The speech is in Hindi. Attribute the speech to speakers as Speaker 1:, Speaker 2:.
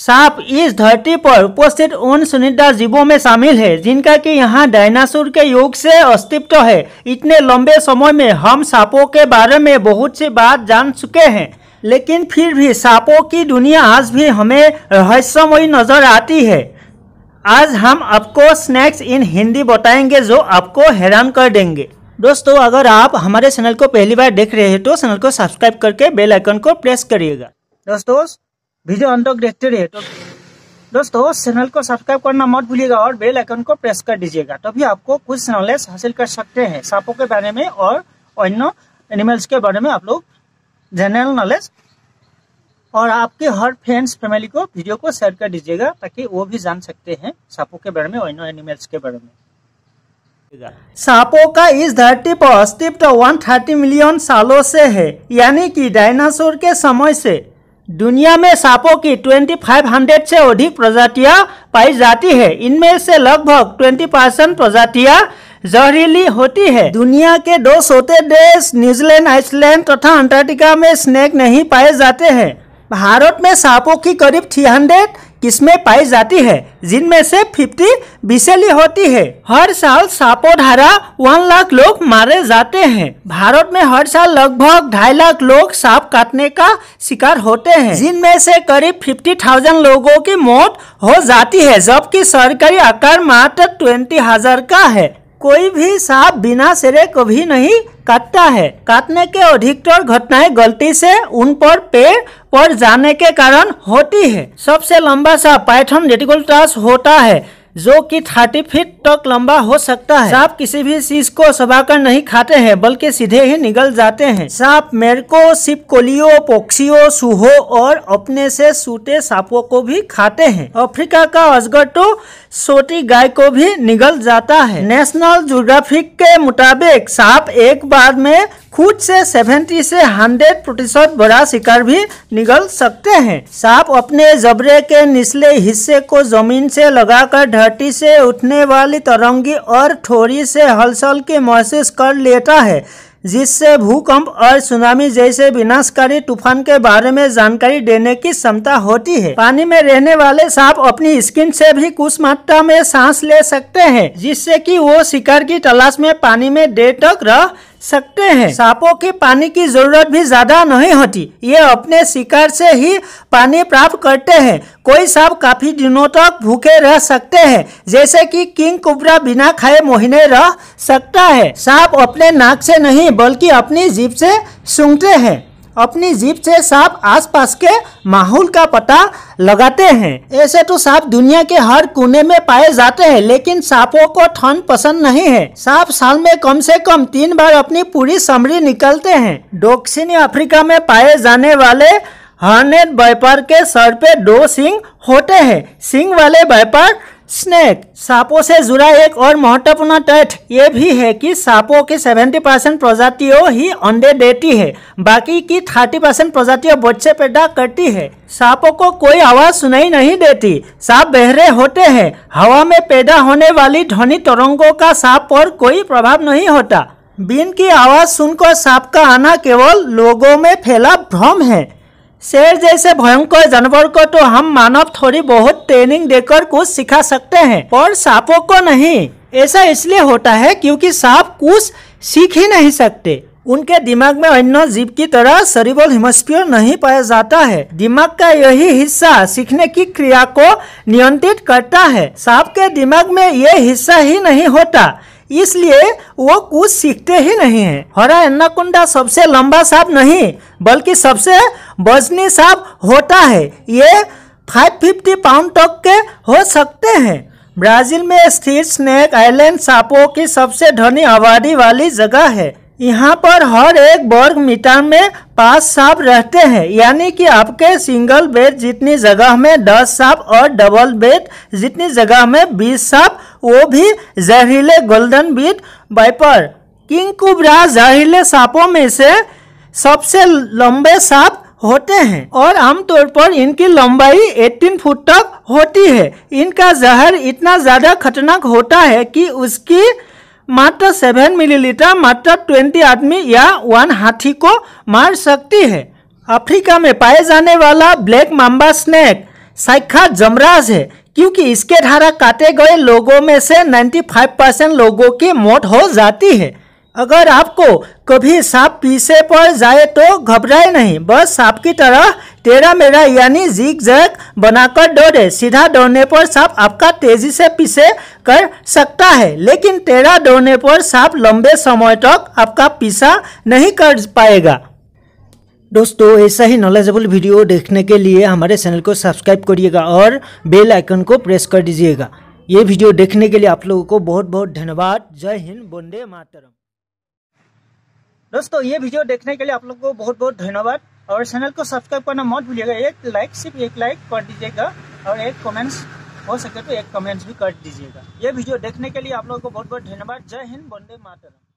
Speaker 1: सांप इस धरती पर उपस्थित उन सुनिदा जीवों में शामिल है जिनका कि यहाँ डायनासोर के युग से अस्तित्व है इतने लंबे समय में हम सांपों के बारे में बहुत सी बात जान चुके हैं लेकिन फिर भी सांपों की दुनिया आज भी हमें रहस्यमयी नजर आती है आज हम आपको स्नैक्स इन हिंदी बताएंगे जो आपको हैरान कर देंगे दोस्तों अगर आप हमारे चैनल को पहली बार देख रहे हैं तो चैनल को सब्सक्राइब करके बेल आइकन को प्रेस करिएगा दोस्तों वीडियो अंडोक देखते रहिए तो दोस्तों चैनल को सब्सक्राइब करना मत भूलिएगा और बेल आइकन को प्रेस कर दीजिएगा तभी आपको कुछ नॉलेज हासिल कर सकते हैं सांपों के बारे में और अन्य एनिमल्स के बारे में आप लोग जनरल नॉलेज और आपके हर फ्रेंड्स फैमिली को वीडियो को शेयर कर दीजिएगा ताकि वो भी जान सकते हैं सांपों के बारे में और अन्य एनिमल्स के बारे में सांपों का इस धरती पर अस्तित्व 130 मिलियन सालों से है यानी कि डायनासोर के समय से दुनिया में सांपों की 2500 से अधिक प्रजातियां पाई जाती है इनमें से लगभग 20 परसेंट प्रजातियाँ जहरीली होती है दुनिया के दो सोते देश न्यूजीलैंड आइसलैंड तथा अंटार्कटिका में स्नेक नहीं पाए जाते हैं भारत में सांपों की करीब थ्री हंड्रेड किस्में पाई जाती है जिनमें से 50 विषैली होती है हर साल सापो धारा वन लाख लोग मारे जाते हैं भारत में हर साल लगभग ढाई लाख लोग सांप काटने का शिकार होते हैं जिनमें से करीब 50,000 लोगों की मौत हो जाती है जबकि सरकारी आकार मात्र ट्वेंटी हजार का है कोई भी सांप बिना सिरे कभी नहीं काटता है काटने के अधिकतर घटनाएं गलती से उन पर पेड़ पर जाने के कारण होती है सबसे लंबा सांप पाइथन रेटिकुलटास होता है जो कि 30 फीट तक लंबा हो सकता है सांप किसी भी चीज को कर नहीं खाते हैं बल्कि सीधे ही निगल जाते हैं सांप मेरको सिपकोलियो पोक्सियो सूहो और अपने से सूटे सांपों को भी खाते हैं अफ्रीका का अजगर तो सोटी गाय को भी निगल जाता है नेशनल जोग्राफिक के मुताबिक सांप एक बार में खुद से 70 से 100 प्रतिशत बड़ा शिकार भी निगल सकते हैं सांप अपने जबरे के निचले हिस्से को जमीन से लगाकर धरती से उठने वाली तरंगी और ठोरी से हलचल की महसूस कर लेता है जिससे भूकंप और सुनामी जैसे विनाशकारी तूफान के बारे में जानकारी देने की क्षमता होती है पानी में रहने वाले सांप अपनी स्किन से भी कुछ मात्रा में सांस ले सकते हैं जिससे कि वो शिकार की तलाश में पानी में देर तक रह सकते हैं सांपों की पानी की जरूरत भी ज्यादा नहीं होती ये अपने शिकार से ही पानी प्राप्त करते हैं कोई सांप काफी दिनों तक भूखे रह सकते हैं जैसे कि किंग कुबरा बिना खाए महीने रह सकता है सांप अपने नाक से नहीं बल्कि अपनी जीप से सूंघते हैं अपनी जीप से सांप आसपास के माहौल का पता लगाते हैं ऐसे तो सांप दुनिया के हर कोने में पाए जाते हैं लेकिन सांपों को ठंड पसंद नहीं है सांप साल में कम से कम तीन बार अपनी पूरी समरी निकलते हैं दक्षिणी अफ्रीका में पाए जाने वाले हर्नेट व्यापार के सर पे दो सिंग होते हैं सिंग वाले व्यापार स्नेक सांपों से जुड़ा एक और महत्वपूर्ण तथ्य ये भी है कि सांपों की 70 परसेंट प्रजातियों ही अंडे देती है बाकी की 30 परसेंट प्रजातियों बच्चे पैदा करती है सांपों को कोई आवाज सुनाई नहीं देती सांप बहरे होते हैं हवा में पैदा होने वाली ध्वनि तरंगों का सांप पर कोई प्रभाव नहीं होता बीन की आवाज सुनकर सांप का आना केवल लोगों में फैला भ्रम है शेर जैसे भयंकर जानवर को तो हम मानव थोड़ी बहुत ट्रेनिंग देकर कुछ सिखा सकते हैं और सांपों को नहीं ऐसा इसलिए होता है क्योंकि सांप कुछ सीख ही नहीं सकते उनके दिमाग में अन्य जीव की तरह सरिबल हिमस्पियर नहीं पाया जाता है दिमाग का यही हिस्सा सीखने की क्रिया को नियंत्रित करता है सांप के दिमाग में ये हिस्सा ही नहीं होता इसलिए वो कुछ सीखते ही नहीं है हरा एन्नाकुंडा सबसे लंबा सांप नहीं बल्कि सबसे वजनी सांप होता है ये 550 पाउंड तक के हो सकते हैं ब्राजील में स्थित स्नेक आइलैंड सांपों की सबसे धनी आबादी वाली जगह है यहाँ पर हर एक वर्ग मीटर में पाँच सांप रहते हैं यानी कि आपके सिंगल बेड जितनी जगह में दस सांप और डबल बेड जितनी जगह में बीस सांप वो भी जहरीले golden pit viper king cobra जहरीले सांपों में से सबसे लंबे सांप होते हैं और आमतौर पर इनकी लंबाई 18 फुट तक होती है इनका जहर इतना ज़्यादा खतरनाक होता है कि उसकी मात्र सेवन मिलीलीटर मात्र ट्वेंटी आदमी या वन हाथी को मार सकती है अफ्रीका में पाए जाने वाला ब्लैक माम्बा स्नैक साइखा जमराज है क्योंकि इसके द्वारा काटे गए लोगों में से 95 परसेंट लोगों की मौत हो जाती है अगर आपको कभी सांप पीछे पर जाए तो घबराए नहीं बस सांप की तरह टेढ़ा मेरा यानी जीक जैक बनाकर दौड़े सीधा दौड़ने पर सांप आपका तेजी से पीछे कर सकता है लेकिन टेढ़ा दौड़ने पर सांप लंबे समय तक आपका पीछा नहीं कर पाएगा दोस्तों ऐसा ही नॉलेजेबल वीडियो देखने के लिए हमारे चैनल को सब्सक्राइब करिएगा और बेल आइकन को प्रेस कर दीजिएगा ये वीडियो देखने के लिए आप लोगों को बहुत बहुत धन्यवाद जय हिंद बंदे मातरम दोस्तों ये वीडियो देखने के लिए आप लोग को बहुत बहुत धन्यवाद और चैनल को सब्सक्राइब करना मत भूलिएगा एक लाइक सिर्फ एक लाइक कर दीजिएगा और एक कमेंट्स हो सके तो एक कमेंट्स भी कर दीजिएगा ये वीडियो देखने के लिए आप लोग को बहुत बहुत धन्यवाद जय हिंद बंदे मातरम